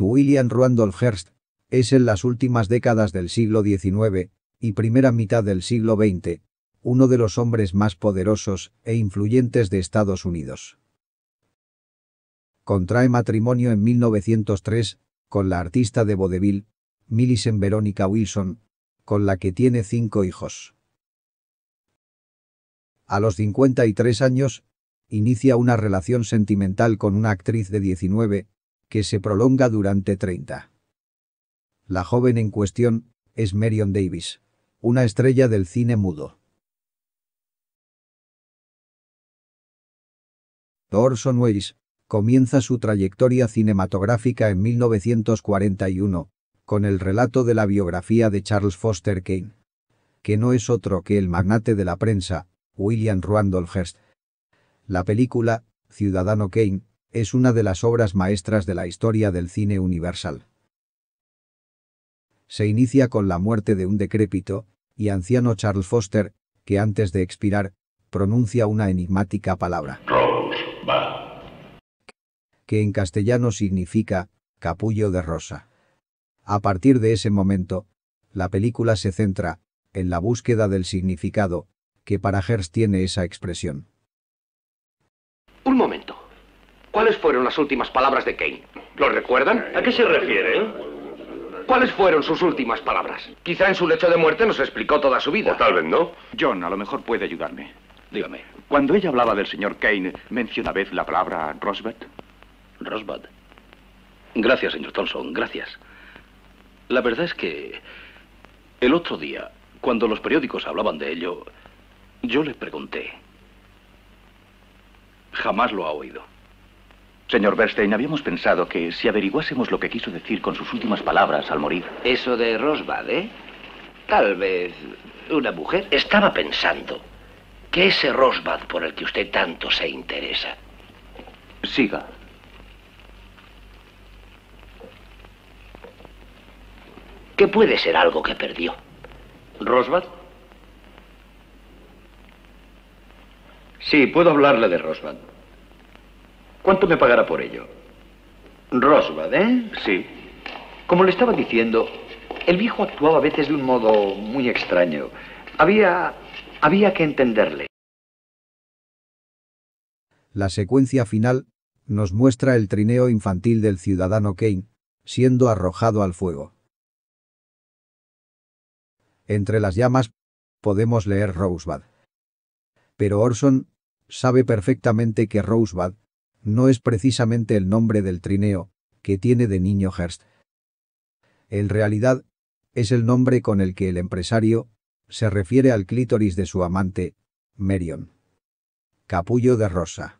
William Randolph Hearst es en las últimas décadas del siglo XIX y primera mitad del siglo XX uno de los hombres más poderosos e influyentes de Estados Unidos. Contrae matrimonio en 1903 con la artista de vodevil Millicent Veronica Wilson, con la que tiene cinco hijos. A los 53 años, inicia una relación sentimental con una actriz de 19 que se prolonga durante 30. La joven en cuestión es Marion Davis, una estrella del cine mudo. Orson Welles comienza su trayectoria cinematográfica en 1941 con el relato de la biografía de Charles Foster Kane, que no es otro que el magnate de la prensa, William Randolph Hearst. La película, Ciudadano Kane, es una de las obras maestras de la historia del cine universal. Se inicia con la muerte de un decrépito y anciano Charles Foster, que antes de expirar, pronuncia una enigmática palabra. Que en castellano significa capullo de rosa. A partir de ese momento, la película se centra en la búsqueda del significado que para Hertz tiene esa expresión. Un momento. ¿Cuáles fueron las últimas palabras de Kane? ¿Lo recuerdan? ¿A qué se refiere? ¿Cuáles fueron sus últimas palabras? Quizá en su lecho de muerte nos explicó toda su vida. tal vez no. John, a lo mejor puede ayudarme. Dígame. Cuando ella hablaba del señor Kane, ¿menciona vez la palabra Rosbud? Rosbud. Gracias, señor Thompson, gracias. La verdad es que el otro día, cuando los periódicos hablaban de ello, yo le pregunté. Jamás lo ha oído. Señor Bernstein, habíamos pensado que si averiguásemos lo que quiso decir con sus últimas palabras al morir. Eso de Rosbad, ¿eh? Tal vez una mujer. Estaba pensando que ese Rosbad por el que usted tanto se interesa. Siga. ¿Qué puede ser algo que perdió? ¿Rosbad? Sí, puedo hablarle de Rosbad. ¿Cuánto me pagará por ello? Rosbad, ¿eh? Sí. Como le estaba diciendo, el viejo actuaba a veces de un modo muy extraño. Había, había que entenderle. La secuencia final nos muestra el trineo infantil del ciudadano Kane, siendo arrojado al fuego. Entre las llamas podemos leer Rosebud. Pero Orson sabe perfectamente que Rosebud no es precisamente el nombre del trineo que tiene de niño Hearst. En realidad, es el nombre con el que el empresario se refiere al clítoris de su amante, Merion. Capullo de rosa.